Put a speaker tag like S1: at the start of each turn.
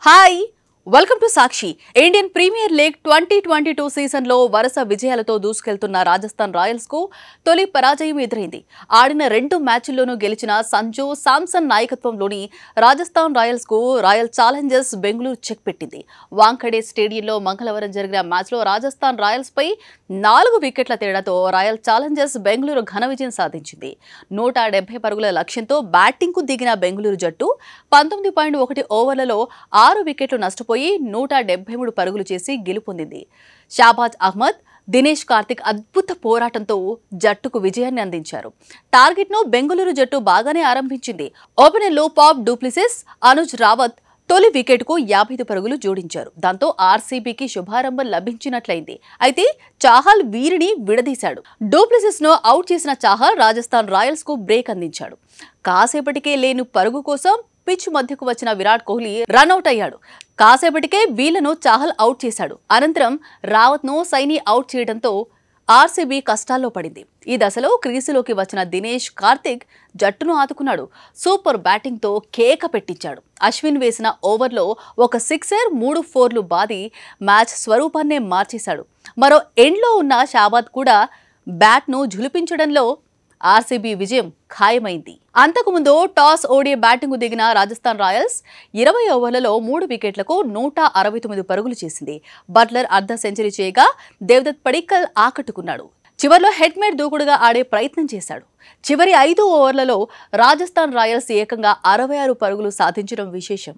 S1: Hi welcome to Sakshi Indian Premier League twenty twenty two సీజన్లో వరుస విజయాలతో దూసుకెళ్తున్న రాజస్థాన్ రాయల్స్కు తొలి పరాజయం ఎదురైంది ఆడిన రెండు మ్యాచ్ల్లోనూ గెలిచిన సంజు సామ్సన్ నాయకత్వంలోని రాజస్థాన్ రాయల్స్కు రాయల్ ఛాలెంజర్స్ బెంగళూరు చెక్ పెట్టింది వాంఖడే స్టేడియంలో మంగళవారం జరిగిన మ్యాచ్లో రాజస్థాన్ రాయల్స్పై నాలుగు వికెట్ల తేడాతో రాయల్ ఛాలెంజర్స్ బెంగళూరు ఘన విజయం సాధించింది నూట డెబ్బై పరుగుల లక్ష్యంతో బ్యాటింగ్కు దిగిన బెంగళూరు జట్టు పంతొమ్మిది పాయింట్ ఒకటి ఓవర్లలో ఆరు వికెట్లు నష్టపోయి పోయి నూట మూడు పరుగులు చేసి గెలుపొందింది షాబాజ్ అహ్మద్ దినేష్ కార్తిక్ అద్భుత పోరాటంతో జట్టుకు విజయాన్ని అందించారు టార్గెట్ను బెంగళూరు జట్టు బాగానే ఆరంభించింది లో పాప్ డూప్లిసిస్ అనుజ్ రావత్ తొలి వికెట్కు యాభై ఐదు పరుగులు జోడించారు దాంతో ఆర్సీబీకి శుభారంభం లభించినట్లయింది అయితే చాహల్ వీరిని విడదీశాడు డూప్లిసిస్ను అవుట్ చేసిన చాహల్ రాజస్థాన్ రాయల్స్కు బ్రేక్ అందించాడు కాసేపటికే లేని పరుగు కోసం పిచ్ మధ్యకు వచ్చిన విరాట్ కోహ్లీ రన్అట్ అయ్యాడు కాసేపటికే వీళ్లను చాహల్ అవుట్ చేశాడు అనంతరం రావత్ను సైని అవుట్ చేయడంతో ఆర్సీబీ కష్టాల్లో పడింది ఈ దశలో క్రీసులోకి వచ్చిన దినేష్ కార్తిక్ జట్టును ఆదుకున్నాడు సూపర్ బ్యాటింగ్తో కేక పెట్టించాడు అశ్విన్ వేసిన ఓవర్లో ఒక సిక్సర్ మూడు ఫోర్లు బాది మ్యాచ్ స్వరూపాన్నే మార్చేశాడు మరో ఎండ్లో ఉన్న షాబాద్ కూడా బ్యాట్ను ఝులిపించడంలో ఆర్సీబీ విజయం ఖాయమైంది అంతకుముందు టాస్ ఓడి బ్యాటింగ్ దిగిన రాజస్థాన్ రాయల్స్ ఇరవై ఓవర్లలో మూడు వికెట్లకు నూట అరవై తొమ్మిది పరుగులు చేసింది బట్లర్ అర్ధ సెంచరీ చేయగా దేవదత్ పడిక్కల్ ఆకట్టుకున్నాడు చివరిలో హెడ్మేడ్ దూకుడుగా ఆడే ప్రయత్నం చేశాడు చివరి ఐదు ఓవర్లలో రాజస్థాన్ రాయల్స్ ఏకంగా అరవై ఆరు పరుగులు సాధించడం విశేషం